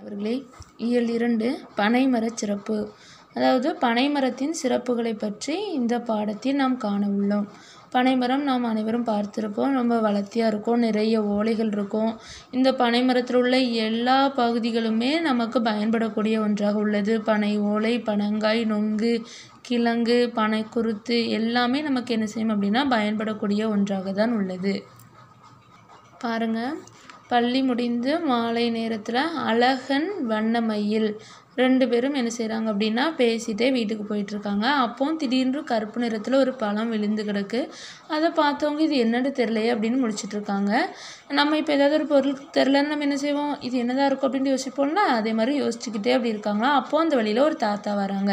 அவர்களே இயல் இரண்டு பனைமரச் சிறப்பு அதாவது பனைமரத்தின் சிறப்புகளை பற்றி இந்த பாடத்தில் நாம் காண உள்ளோம் பனைமரம் நாம் அனைவரும் பார்த்துருப்போம் ரொம்ப வளர்த்தியாக இருக்கும் நிறைய ஓலைகள் இருக்கும் இந்த பனைமரத்தில் உள்ள எல்லா பகுதிகளுமே நமக்கு பயன்படக்கூடிய ஒன்றாக உள்ளது பனை ஓலை பனங்காய் நொங்கு கிழங்கு பனை குருத்து எல்லாமே நமக்கு என்ன செய்யும் அப்படின்னா பயன்படக்கூடிய ஒன்றாக தான் உள்ளது பாருங்கள் பள்ளி முடிந்து மாலை நேரத்தில் அழகன் வண்ணமயில் ரெண்டு பேரும் என்ன செய்கிறாங்க அப்படின்னா பேசிகிட்டே வீட்டுக்கு போயிட்டுருக்காங்க அப்போவும் திடீர்னு கருப்பு நிறத்தில் ஒரு பழம் விழுந்து கிடக்கு அதை பார்த்தவங்க இது என்னன்னு தெரிலையே அப்படின்னு முடிச்சிட்ருக்காங்க நம்ம இப்போ ஏதாவது ஒரு பொருள் தெரிலன்னு நம்ம என்ன செய்வோம் இது என்னதாக இருக்கும் அப்படின்ட்டு யோசிப்போம்னா அதே மாதிரி யோசிச்சுக்கிட்டே அப்படி இருக்காங்களா அப்போது அந்த வழியில் ஒரு தாத்தா வராங்க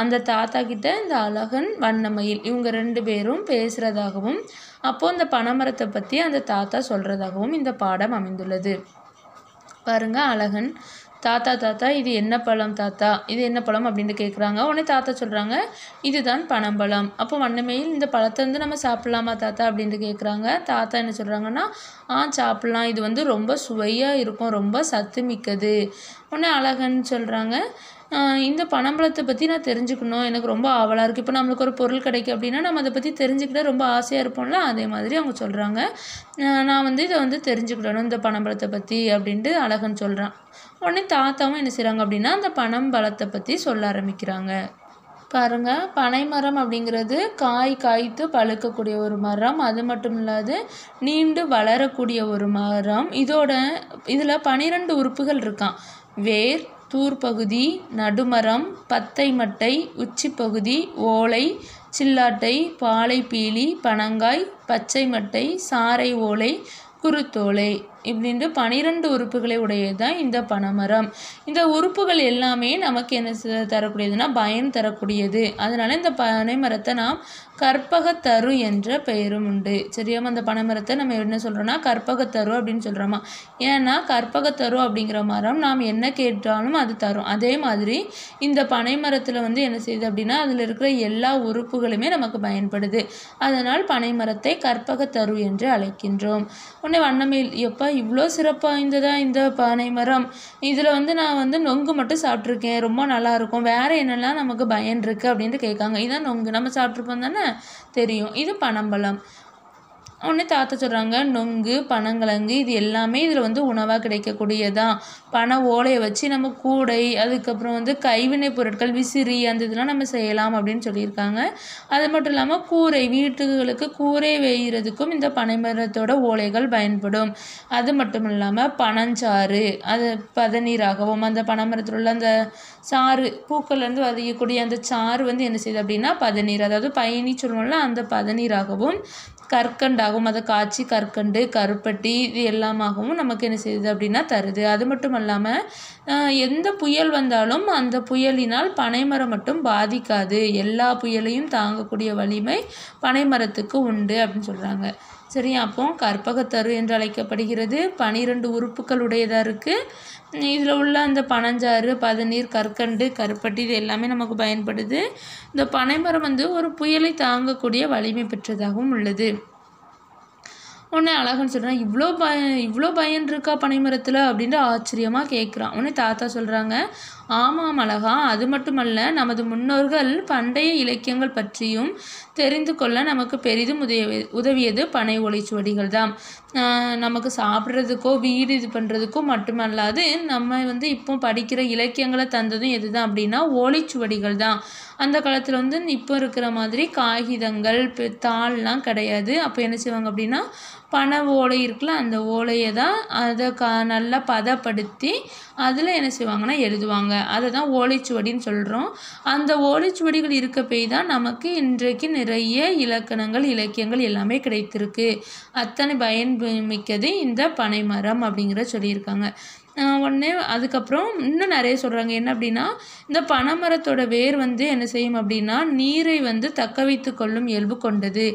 அந்த தாத்தா கிட்ட இந்த அழகன் வண்ணமயில் இவங்க ரெண்டு பேரும் பேசுகிறதாகவும் அப்போது இந்த பனைமரத்தை பற்றி அந்த தாத்தா சொல்கிறதாகவும் இந்த பாடம் அமைந்துள்ளது பாருங்க அழகன் தாத்தா தாத்தா இது என்ன பழம் தாத்தா இது என்ன பழம் அப்படின்னு கேட்குறாங்க உடனே தாத்தா சொல்கிறாங்க இதுதான் பனம்பழம் அப்போ வண்ணமையில் இந்த பழத்தை வந்து நம்ம சாப்பிட்லாமா தாத்தா அப்படின்ட்டு கேட்குறாங்க தாத்தா என்ன சொல்கிறாங்கன்னா ஆ சாப்பிட்லாம் இது வந்து ரொம்ப சுவையாக இருக்கும் ரொம்ப சத்து மிக்கது உடனே அழகன்னு சொல்கிறாங்க இந்த பனம்பழத்தை பற்றி நான் தெரிஞ்சுக்கணும் எனக்கு ரொம்ப ஆவலாக இருக்குது இப்போ நம்மளுக்கு ஒரு பொருள் கிடைக்கும் அப்படின்னா நம்ம அதை பற்றி தெரிஞ்சுக்கிட்ட ரொம்ப ஆசையாக இருப்போம்ல அதே மாதிரி அவங்க சொல்கிறாங்க நான் வந்து இதை வந்து தெரிஞ்சுக்கிடணும் இந்த பனம்பழத்தை பற்றி அப்படின்ட்டு அழகன் சொல்கிறான் உடனே தாத்தாவும் என்ன செய்கிறாங்க அப்படின்னா அந்த பனம்பழத்தை பற்றி சொல்ல ஆரம்பிக்கிறாங்க பாருங்க பனைமரம் அப்படிங்கிறது காய் காய்த்து பழுக்கக்கூடிய ஒரு மரம் அது மட்டும் இல்லாது நீண்டு வளரக்கூடிய ஒரு மரம் இதோட இதில் பனிரெண்டு உறுப்புகள் இருக்கான் வேர் தூர்பகுதி நடுமரம் பத்தை மட்டை உச்சிப்பகுதி ஓலை சில்லாட்டை பாலைப்பீலி பனங்காய் பச்சை மட்டை சாறை ஓலை குருத்தோலை இப்படின்று பனிரெண்டு உறுப்புகளை உடையது தான் இந்த பனைமரம் இந்த உறுப்புகள் எல்லாமே நமக்கு என்ன தரக்கூடியதுன்னா பயன் தரக்கூடியது அதனால் இந்த பனைமரத்தை நாம் கற்பகத்தரு என்ற பெயரும் உண்டு சரியாம அந்த பனைமரத்தை நம்ம என்ன சொல்கிறோம்னா கற்பகத்தரு அப்படின்னு சொல்கிறோமா ஏன்னா கற்பகத்தரு அப்படிங்கிற மரம் நாம் என்ன கேட்டாலும் அது தரும் அதே மாதிரி இந்த பனைமரத்தில் வந்து என்ன செய்யுது அப்படின்னா அதில் இருக்கிற எல்லா உறுப்புகளுமே நமக்கு பயன்படுது அதனால் பனைமரத்தை கற்பகத்தரு என்று அழைக்கின்றோம் உன்னை வண்ணமயில் எப்போ இவ்வளோ சிறப்பு வாய்ந்ததா இந்த பனை மரம் இதில் வந்து நான் வந்து நொங்கு மட்டும் சாப்பிட்ருக்கேன் ரொம்ப நல்லாயிருக்கும் வேறு என்னெல்லாம் நமக்கு பயன் இருக்குது அப்படின்ட்டு கேட்காங்க இதான் நொங்கு நம்ம சாப்பிட்ருப்போம் தானே தெரியும் இது பனம்பழம் ஒன்று தாத்தா சொல்கிறாங்க நொங்கு பனங்கிழங்கு இது எல்லாமே இதில் வந்து உணவாக கிடைக்கக்கூடியதான் பனை ஓலையை வச்சு நம்ம கூடை அதுக்கப்புறம் வந்து கைவினை பொருட்கள் விசிறி அந்த இதெல்லாம் நம்ம செய்யலாம் அப்படின்னு சொல்லியிருக்காங்க அது மட்டும் இல்லாமல் கூரை வீட்டுகளுக்கு கூரை வெய்கிறதுக்கும் இந்த பனைமரத்தோட ஓலைகள் பயன்படும் அது மட்டும் இல்லாமல் பனஞ்சாறு அது பதநீராகவும் அந்த பனைமரத்தில் உள்ள அந்த சாறு பூக்கள்லேருந்து வதையக்கூடிய அந்த சாறு வந்து என்ன செய்யுது அப்படின்னா பதநீர் அதாவது பயணி சொல்லுவோம்ல அந்த பதநீராகவும் கற்கண்டாகும் அதை காய்ச்சி கற்கண்டு கருப்பட்டி இது எல்லாமாகவும் நமக்கு என்ன செய்யுது அப்படின்னா தருது அது மட்டும் இல்லாமல் எந்த புயல் வந்தாலும் அந்த புயலினால் பனைமரம் மட்டும் பாதிக்காது எல்லா புயலையும் தாங்கக்கூடிய வலிமை பனைமரத்துக்கு உண்டு அப்படின்னு சொல்கிறாங்க சரி அப்போ கற்பகத்தரு என்று அழைக்கப்படுகிறது பனிரெண்டு உறுப்புகள் உடையதாக இருக்குது இதில் உள்ள அந்த பனஞ்சாறு பதநீர் கற்கண்டு கருப்பட்டி இது எல்லாமே நமக்கு பயன்படுது இந்த பனைமரம் வந்து ஒரு புயலை தாங்கக்கூடிய வலிமை பெற்றதாகவும் உள்ளது உடனே அழகன் சொல்கிறான் இவ்வளோ பய இவ்வளோ பயன் இருக்கா பனைமரத்தில் அப்படின்ட்டு ஆச்சரியமாக கேட்குறான் உடனே தாத்தா சொல்கிறாங்க ஆமாம் அழகா அது மட்டுமல்ல நமது முன்னோர்கள் பண்டைய இலக்கியங்கள் பற்றியும் தெரிந்து கொள்ள நமக்கு பெரிதும் உதவி உதவியது பனை ஒளிச்சுவடிகள் தான் நமக்கு சாப்பிட்றதுக்கோ வீடு இது பண்ணுறதுக்கோ மட்டுமல்லாது நம்ம வந்து இப்போ படிக்கிற இலக்கியங்களை தந்ததும் எது தான் அப்படின்னா ஓலைச்சுவடிகள் தான் அந்த காலத்தில் வந்து இப்போ இருக்கிற மாதிரி காகிதங்கள் தாள்லாம் கிடையாது அப்போ என்ன செய்வாங்க அப்படின்னா பனை ஓலை இருக்குல்ல அந்த ஓலையை தான் அதை கா நல்லா பதப்படுத்தி அதில் என்ன செய்வாங்கன்னா எழுதுவாங்க அதை தான் ஓலைச்சுவடின்னு சொல்கிறோம் அந்த ஓலைச்சுவடிகள் இருக்க போய் தான் நமக்கு இன்றைக்கு நிறைய இலக்கணங்கள் இலக்கியங்கள் எல்லாமே கிடைத்திருக்கு அத்தனை பயன் மிக்கது இந்த பனைமரம் அப்படிங்கிற சொல்லியிருக்காங்க உடனே அதுக்கப்புறம் இன்னும் நிறைய சொல்கிறாங்க என்ன அப்படின்னா இந்த பனைமரத்தோட வேர் வந்து என்ன செய்யும் அப்படின்னா நீரை வந்து தக்க வைத்து கொள்ளும் இயல்பு கொண்டது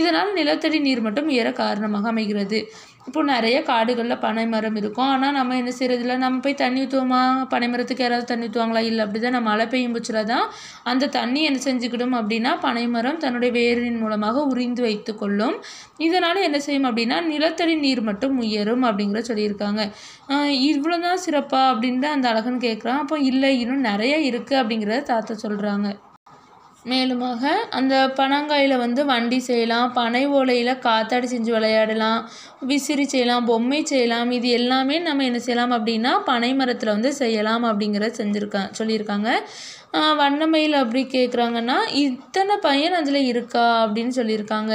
இதனால் நிலத்தடி நீர் மட்டும் ஏற காரணமாக அமைகிறது அப்போ நிறைய காடுகளில் பனை மரம் இருக்கும் ஆனால் நம்ம என்ன செய்கிறதில்ல நம்ம போய் தண்ணி ஊற்றுவோமா பனை மரத்துக்கு யாராவது தண்ணி ஊற்றுவாங்களா இல்லை அப்படி தான் நம்ம மழை பெய்யும் பட்சத்தில் தான் அந்த தண்ணி என்ன செஞ்சுக்கிடும் அப்படின்னா பனை மரம் தன்னுடைய வேரின் மூலமாக உறிந்து வைத்து கொள்ளும் இதனால் என்ன செய்யும் அப்படின்னா நிலத்தடி நீர் மட்டும் உயரும் அப்படிங்கிற சொல்லியிருக்காங்க இவ்வளோ தான் சிறப்பாக அப்படின்ட்டு அந்த அழகன் கேட்குறான் அப்போ இல்லை இன்னும் நிறைய இருக்குது அப்படிங்கிறத தாத்தா சொல்கிறாங்க மேலுமாக அந்த பனங்காயில் வந்து வண்டி செய்யலாம் பனை ஓலையில் காத்தாடி செஞ்சு விளையாடலாம் விசிறி செய்யலாம் பொம்மை செய்யலாம் இது எல்லாமே நம்ம என்ன செய்யலாம் அப்படின்னா பனை மரத்தில் வந்து செய்யலாம் அப்படிங்கிறத செஞ்சுருக்கா சொல்லியிருக்காங்க வண்ணமயில் அப்படி கேட்குறாங்கன்னா இத்தனை பையன் அதில் இருக்கா அப்படின்னு சொல்லியிருக்காங்க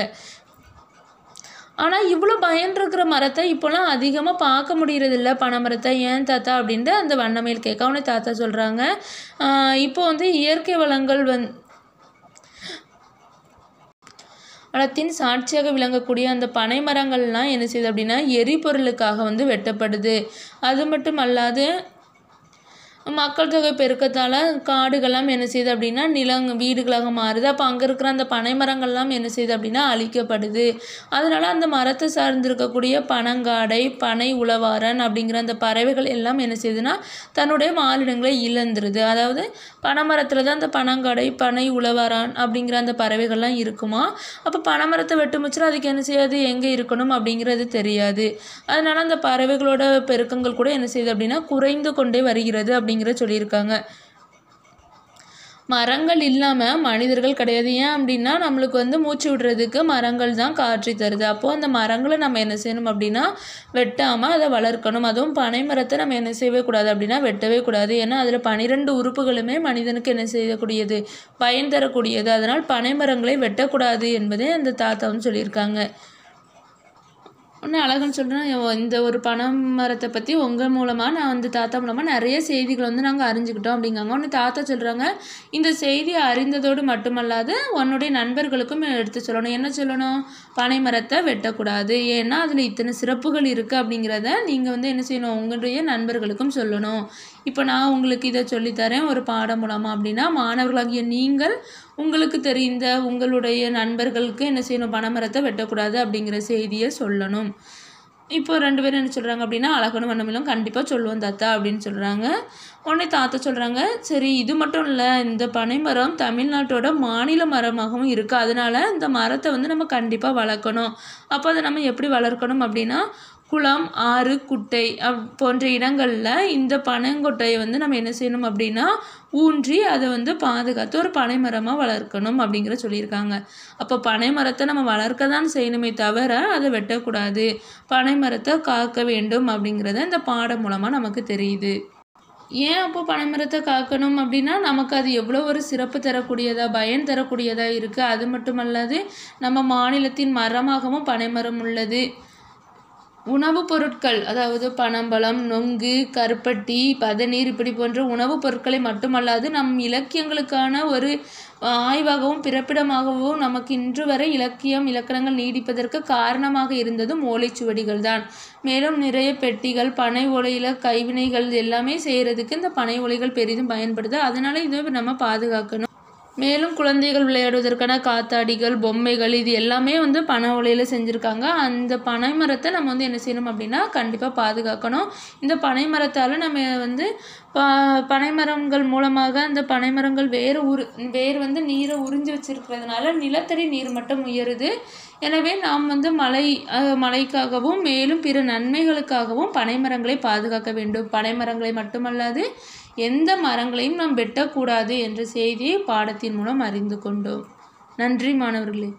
ஆனால் இவ்வளோ பயன்ருக்கிற மரத்தை இப்போலாம் அதிகமாக பார்க்க பனை பனைமரத்தை ஏன் தாத்தா அப்படின்ட்டு அந்த வண்ணமயில் கேட்க அவனே தாத்தா சொல்கிறாங்க இப்போ வந்து இயற்கை வளங்கள் வந் வளத்தின் சாட்சியாக விளங்கக்கூடிய அந்த பனை மரங்கள்லாம் என்ன செய்யுது அப்படின்னா எரிபொருளுக்காக வந்து வெட்டப்படுது அது மட்டும் அல்லாது மக்கள் தொகை பெருக்கத்தால் காடுகள்லாம் என்ன செய்யுது அப்படின்னா நிலம் வீடுகளாக மாறுது அப்போ அங்கே இருக்கிற அந்த பனை மரங்கள்லாம் என்ன செய்யுது அப்படின்னா அழிக்கப்படுது அதனால் அந்த மரத்தை சார்ந்து இருக்கக்கூடிய பனங்காடை பனை உளவாரன் அப்படிங்கிற அந்த பறவைகள் எல்லாம் என்ன செய்யுதுன்னா தன்னுடைய மாலிடங்களை இழந்துருது அதாவது பனைமரத்தில் தான் அந்த பனங்காடை பனை உளவாரன் அப்படிங்கிற அந்த பறவைகள்லாம் இருக்குமா அப்போ பனைமரத்தை வெட்டுமுச்சுன்னா அதுக்கு என்ன செய்யாது எங்கே இருக்கணும் அப்படிங்கிறது தெரியாது அதனால் அந்த பறவைகளோட பெருக்கங்கள் கூட என்ன செய்யுது அப்படின்னா குறைந்து கொண்டே வருகிறது அப்படிங்க அப்படிங்கிற சொல்லியிருக்காங்க மரங்கள் இல்லாமல் மனிதர்கள் கிடையாது ஏன் அப்படின்னா நம்மளுக்கு வந்து மூச்சு விடுறதுக்கு மரங்கள் தான் காற்றி தருது அப்போது அந்த மரங்களை நம்ம என்ன செய்யணும் அப்படின்னா வெட்டாமல் அதை வளர்க்கணும் அதுவும் பனை மரத்தை நம்ம என்ன செய்யவே கூடாது அப்படின்னா வெட்டவே கூடாது ஏன்னா அதில் பனிரெண்டு உறுப்புகளுமே மனிதனுக்கு என்ன செய்யக்கூடியது பயன் தரக்கூடியது அதனால் பனை மரங்களை வெட்டக்கூடாது என்பதே அந்த தாத்தாவும் சொல்லியிருக்காங்க உடனே அழகன் சொல்கிறேன் இந்த ஒரு பனை மரத்தை பற்றி உங்கள் மூலமாக நான் வந்து தாத்தா மூலமாக நிறைய செய்திகளை வந்து நாங்கள் அறிஞ்சுக்கிட்டோம் அப்படிங்காங்க உடனே தாத்தா சொல்கிறாங்க இந்த செய்தி அறிந்ததோடு மட்டுமல்லாது உன்னுடைய நண்பர்களுக்கும் எடுத்து சொல்லணும் என்ன சொல்லணும் பனை மரத்தை வெட்டக்கூடாது ஏன்னா அதில் இத்தனை சிறப்புகள் இருக்குது அப்படிங்கிறத நீங்கள் வந்து என்ன செய்யணும் உங்களுடைய நண்பர்களுக்கும் சொல்லணும் இப்போ நான் உங்களுக்கு இதை சொல்லித்தரேன் ஒரு பாடம் மூலமாக அப்படின்னா மாணவர்களாகிய நீங்கள் உங்களுக்கு தெரிந்த உங்களுடைய நண்பர்களுக்கு என்ன செய்யணும் பனைமரத்தை வெட்டக்கூடாது அப்படிங்கிற செய்தியை சொல்லணும் இப்போ ரெண்டு பேரும் என்ன சொல்கிறாங்க அப்படின்னா அழகனும் வண்ணமிலும் கண்டிப்பாக சொல்லுவோம் தாத்தா அப்படின்னு சொல்கிறாங்க உடனே தாத்தா சொல்கிறாங்க சரி இது மட்டும் இல்லை இந்த பனைமரம் தமிழ்நாட்டோட மாநில மரமாகவும் இருக்குது அதனால் இந்த மரத்தை வந்து நம்ம கண்டிப்பாக வளர்க்கணும் அப்போ அதை நம்ம எப்படி வளர்க்கணும் அப்படின்னா குளம் ஆறு குட்டை அப் போன்ற இடங்களில் இந்த பனங்கொட்டையை வந்து நம்ம என்ன செய்யணும் அப்படின்னா ஊன்றி அதை வந்து பாதுகாத்து ஒரு பனை மரமாக வளர்க்கணும் அப்படிங்கிற சொல்லியிருக்காங்க அப்போ பனை மரத்தை நம்ம வளர்க்க தான் செய்யணுமே தவிர அதை வெட்டக்கூடாது பனை மரத்தை காக்க வேண்டும் அப்படிங்கிறத இந்த பாடம் மூலமாக நமக்கு தெரியுது ஏன் அப்போ பனைமரத்தை காக்கணும் அப்படின்னா நமக்கு அது எவ்வளோ ஒரு சிறப்பு தரக்கூடியதாக பயன் தரக்கூடியதாக இருக்குது அது மட்டுமல்லாது நம்ம மாநிலத்தின் மரமாகவும் பனைமரம் உள்ளது உணவுப் பொருட்கள் அதாவது பனம்பழம் நொங்கு கருப்பட்டி பதநீர் இப்படி போன்ற உணவுப் பொருட்களை மட்டுமல்லாது நம் இலக்கியங்களுக்கான ஒரு ஆய்வாகவும் பிறப்பிடமாகவும் நமக்கு இன்று வரை இலக்கியம் இலக்கணங்கள் நீடிப்பதற்கு காரணமாக இருந்ததும் ஓலைச்சுவடிகள் தான் மேலும் நிறைய பெட்டிகள் பனை ஓலையில் கைவினைகள் எல்லாமே செய்கிறதுக்கு இந்த பனை ஓலைகள் பெரிதும் பயன்படுது அதனால் இதை நம்ம பாதுகாக்கணும் மேலும் குழந்தைகள் விளையாடுவதற்கான காத்தாடிகள் பொம்மைகள் இது எல்லாமே வந்து பனை ஒலையில் செஞ்சுருக்காங்க அந்த பனை மரத்தை நம்ம வந்து என்ன செய்யணும் அப்படின்னா கண்டிப்பாக பாதுகாக்கணும் இந்த பனை மரத்தால் நம்ம வந்து ப பனை மரங்கள் மூலமாக அந்த பனை மரங்கள் வேறு உரு வேர் வந்து நீரை உறிஞ்சி வச்சுருக்கிறதுனால நிலத்தடி நீர் மட்டும் உயருது எனவே நாம் வந்து மலை மலைக்காகவும் மேலும் பிற நன்மைகளுக்காகவும் பனை மரங்களை பாதுகாக்க வேண்டும் பனை மரங்களை மட்டுமல்லாது எந்த மரங்களையும் நாம் வெட்டக்கூடாது என்ற செய்தியை பாடத்தின் மூலம் அறிந்து கொண்டோம் நன்றி மாணவர்களே